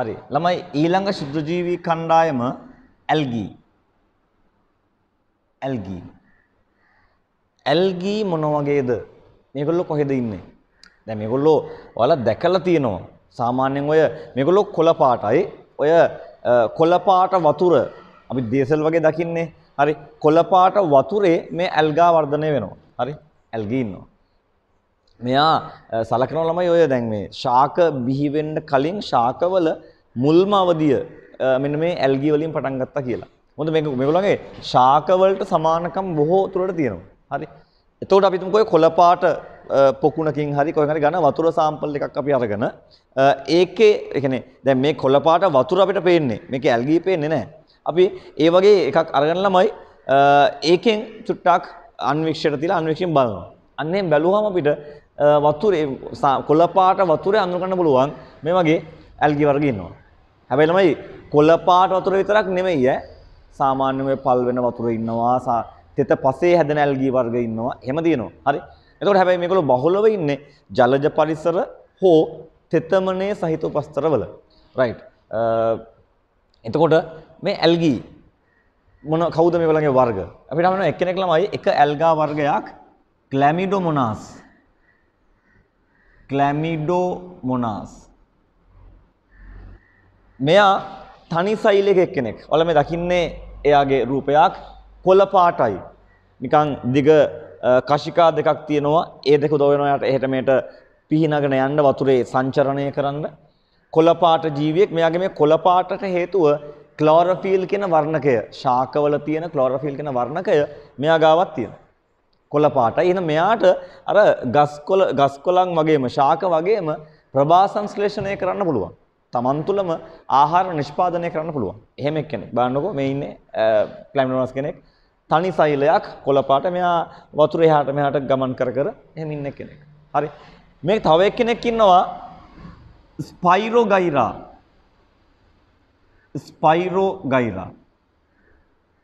හරි. ළමයි ඊළඟ ශුද්ධජීවී කණ්ඩායම ඇල්ගී. ඇල්ගී. ඇල්ගී මොන වගේද? මේගොල්ලෝ කොහෙද ඉන්නේ? දැන් මේගොල්ලෝ ඔයාලා දැකලා තියෙනවා. සාමාන්‍යයෙන් ඔය මේගොල්ලෝ කොළ පාටයි. ඔය කොළ පාට වතුර අපි දේසල් වගේ දකින්නේ. හරි. කොළ පාට වතුරේ මේ ඇල්ගා වර්ධනය වෙනවා. හරි. ඇල්ගී ඉන්නවා. මෙයා සලකන ළමයි ඔය දැන් මේ ශාක බිහි වෙන්න කලින් ශාකවල මුල්ම අවධිය මෙන්න මේ ඇල්ගි වලින් පටන් ගත්තා කියලා. මොකද මේක මේගොල්ලන්ගේ ශාක වලට සමානකම් බොහෝ තුරට තියෙනවා. හරි. එතකොට අපි තුමුකෝ කොළපාට පොකුණකින් හරි කොහෙන් හරි ගන්න වතුර සාම්පල් එකක් අපි අරගෙන ඒකේ ඒ කියන්නේ දැන් මේ කොළපාට වතුර අපිට පේන්නේ. මේකේ ඇල්ගි පේන්නේ නැහැ. අපි ඒ වගේ එකක් අරගෙන ළමයි ඒකෙන් චුට්ටක් අන්වික්ෂයට තියලා අන්වික්ෂයෙන් බලනවා. අන්නේ බැලුවම අපිට වතුරේ කොළ පාට වතුරේ අඳුර ගන්න පුළුවන් මේ වගේ ඇල්ගි වර්ග ඉන්නවා. හැබැයි ළමයි කොළ පාට වතුර විතරක් නෙමෙයි ඈ සාමාන්‍ය මේ පල් වෙන වතුර ඉන්නවා තෙත පසේ හැදෙන ඇල්ගි වර්ග ඉන්නවා. එහෙම දිනනවා. හරි. එතකොට හැබැයි මේගොල්ලෝ බහුලව ඉන්නේ ජලජ පරිසර හෝ තෙතමනේ සහිත උපස්තරවල. රයිට්. එතකොට මේ ඇල්ගි මොන කවුද මේ වලගේ වර්ග? අපිට අමන එක්කෙනෙක් ළමයි එක ඇල්ගා වර්ගයක් Chlamydomonas. Chlamydomonas. මෙයා තනි සෛලයක එක්කෙනෙක්. ඔයාලා මේ දකින්නේ එයාගේ රූපයක් කොළ පාටයි. නිකන් දිග කශිකා දෙකක් තියෙනවා. ඒ දෙක උදව් වෙනවා එයාට එහෙට මෙහෙට පිහිනගෙන යන්න වතුරේ සංචරණය කරන්න. කොළ පාට ජීවියෙක්. මෙයාගේ මේ කොළ පාටට හේතුව ක්ලෝරොෆිල් කියන වර්ණකය. ශාකවල තියෙන ක්ලෝරොෆිල් කියන වර්ණකය මෙයා ගාවත් තියෙනවා. කොළ පාටයි. එහෙනම් මෙයාට අර ගස්කොළ ගස්කොළන් වගේම ශාක වගේම ප්‍රභා සංශ්ලේෂණය කරන්න පුළුවන්. Taman තුලම ආහාර නිෂ්පාදනය කරන්න පුළුවන්. එහෙම එක්කෙනෙක්. බලන්නකෝ මේ ඉන්නේ ක්ලැමිනෝරස් කෙනෙක්. තනි සෛලයක් කොළ පාට මෙයා වතුර එහාට මෙහාට ගමන් කර කර එහෙම ඉන්න කෙනෙක්. හරි. මේ තව එක්කෙනෙක් ඉන්නවා ස්පයිරෝගයිරා. ස්පයිරෝගයිරා.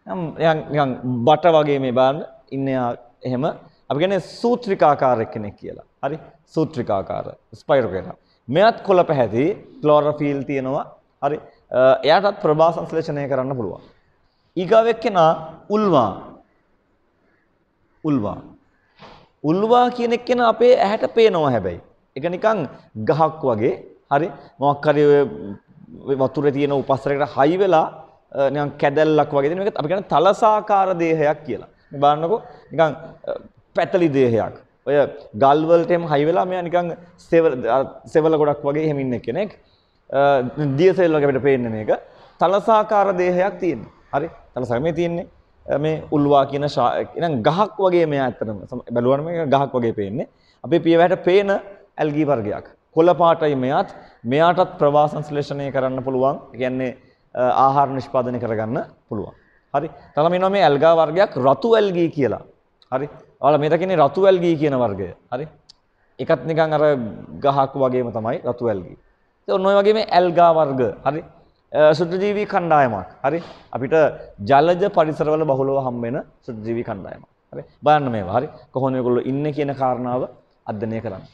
නම් නිකන් බට වගේ මේ බලන්න ඉන්න එහෙම අපි කියන්නේ සූත්‍රිකාකාර කෙනෙක් කියලා. හරි? සූත්‍රිකාකාර ස්පයිරෝ කියලා. මෙයත් කොළ පැහැති ක්ලෝරොෆිල් තියෙනවා. හරි? එයාටත් ප්‍රභා සංශ්ලේෂණය කරන්න පුළුවන්. ඊගාව එක්කෙනා උල්වා. උල්වා. උල්වා කියන එක්කෙනා අපේ ඇහැට පේනවා හැබැයි. ඒක නිකන් ගහක් වගේ. හරි? මොකක් හරි වතුරේ තියෙන උපස්සරයකට හයි වෙලා නිකන් කැදල්ලක් වගේ දෙන මේක අපි කියන්නේ තලසාකාර දේහයක් කියලා. බලන්නකෝ නිකන් පැතලි දේහයක්. ඔය ගල් වලට එම් හයි වෙලා මෙයා නිකන් සෙවල සෙවල ගොඩක් වගේ එහෙම ඉන්න කෙනෙක්. දියසෙල් වගේ අපිට පේන්නේ මේක. තලසාකාර දේහයක් තියෙනවා. හරි? තලසාර මේ තියෙන්නේ. මේ උල්වා කියන එනම් ගහක් වගේ මෙයා ඇත්තටම බැලුවම මේක ගහක් වගේ පේන්නේ. අපේ පියවැට පේන ඇල්ගී වර්ගයක්. කොළ පාටයි මෙයත් මෙයාටත් ප්‍රවාහ සංශ්ලේෂණය කරන්න පුළුවන්. කියන්නේ ආහාර නිෂ්පාදනය කරගන්න පුළුවන්. හරි තම මෙනවා මේ ඇල්ගා වර්ගයක් රතු ඇල්ගී කියලා හරි ඔයාලා මේ දකින්නේ රතු ඇල්ගී කියන වර්ගය හරි එකත් නිකන් අර ගහක් වගේම තමයි රතු ඇල්ගී ඉතින් ඔන්න ඔය වගේ මේ ඇල්ගා වර්ග හරි සුද්‍රජීවී කණ්ඩායමක් හරි අපිට ජලජ පරිසරවල බහුලව හම්බෙන සුද්‍රජීවී කණ්ඩායමක් හරි බලන්න මේවා හරි කොහොමද මේගොල්ලෝ ඉන්නේ කියන කාරණාව අධ්‍යයනය කරන්නේ